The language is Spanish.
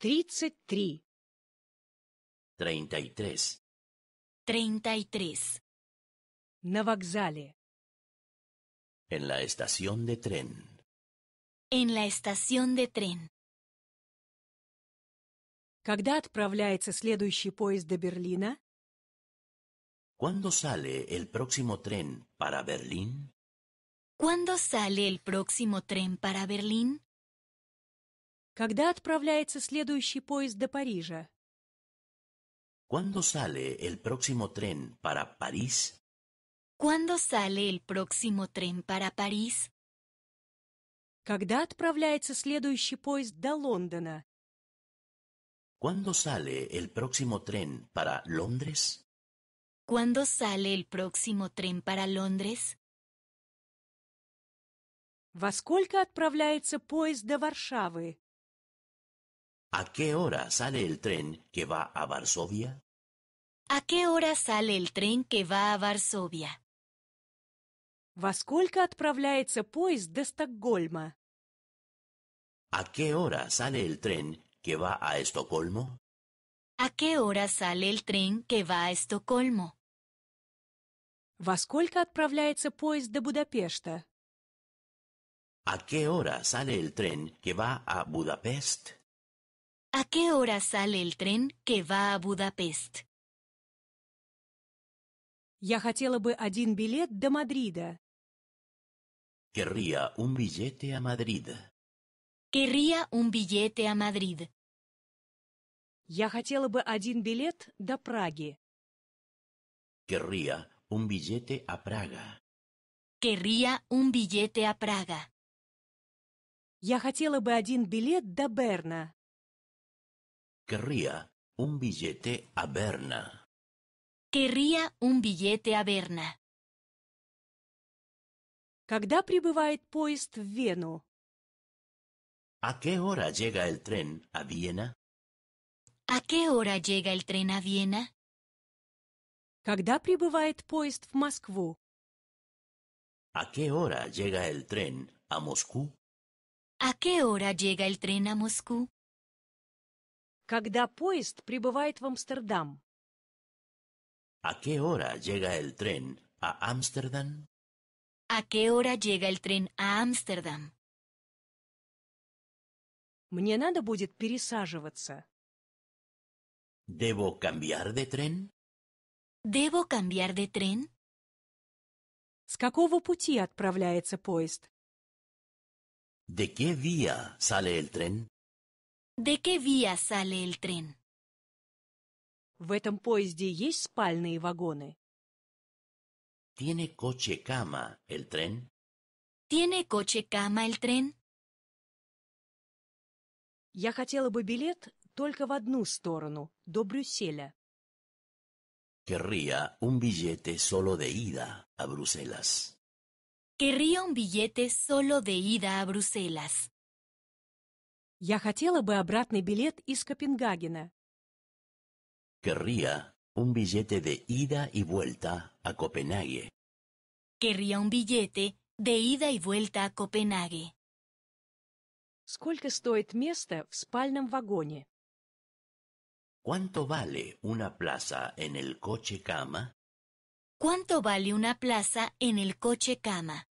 Тридцать три. Treinta y tres. Treinta y tres. На вокзале. En la estación de tren. En la estación de tren. Когда отправляется следующий поезд до Берлина? ¿Cuándo sale el próximo tren para Berlín? ¿Cuándo sale el próximo tren para Berlín? Когда отправляется следующий поезд до Парижа? ¿Cuándo sale el próximo tren para París? ¿Cuándo sale el próximo tren para París? Когда отправляется следующий поезд до Лондона? ¿Cuándo sale el próximo tren para Londres? ¿Cuándo sale el próximo tren para Londres? Во сколько отправляется поезд до Варшавы? ¿A qué hora sale el tren que va a Varsovia? ¿A qué hora sale el tren que va a Varsovia? Во сколько отправляется поезд до ¿A qué hora sale el tren que va a Estocolmo? ¿A qué hora sale el tren que va a Estocolmo? Во сколько отправляется поезд до ¿A qué hora sale el tren que va a Budapest? ¿A qué hora sale el tren que va a Budapest? ya хотела бы один билет до Мадрида. Querría un billete a Madrid. Querría un billete a Madrid. Я хотела бы один билет до Праги. Querría un billete a Praga. Querría un billete a Praga. ya хотела бы один билет до Querría un billete a Berna. Querría un billete a Berna. Когда прибывает поезд в Вену? ¿A qué hora llega el tren a Viena? ¿A qué hora llega el tren a Viena? Когда прибывает поезд в Москву? ¿A qué hora llega el tren a Moscú? ¿A qué hora llega el tren a Moscú? Когда поезд прибывает в Амстердам? А qué hora llega el tren a Ámsterdam? ¿A qué hora llega el tren a Ámsterdam? Мне надо будет пересаживаться. ¿Debo cambiar de tren? ¿Debo cambiar de tren? С какого пути отправляется поезд? ¿De qué vía sale el tren? ¿De qué vía sale el tren? В этом поезде есть спальные вагоны? ¿Tiene coche cama el tren? ¿Tiene coche cama el tren? Я хотела бы билет только в одну сторону, до Брюсселя. Querría un billete solo de ida a Bruselas. Querría un billete solo de ida a Bruselas. Я хотела Querría un billete de ida y vuelta a Copenhague. Querría un billete de ida y vuelta a Copenhague. ¿Cuánto vale una plaza en el coche cama? ¿Cuánto vale una plaza en el coche cama?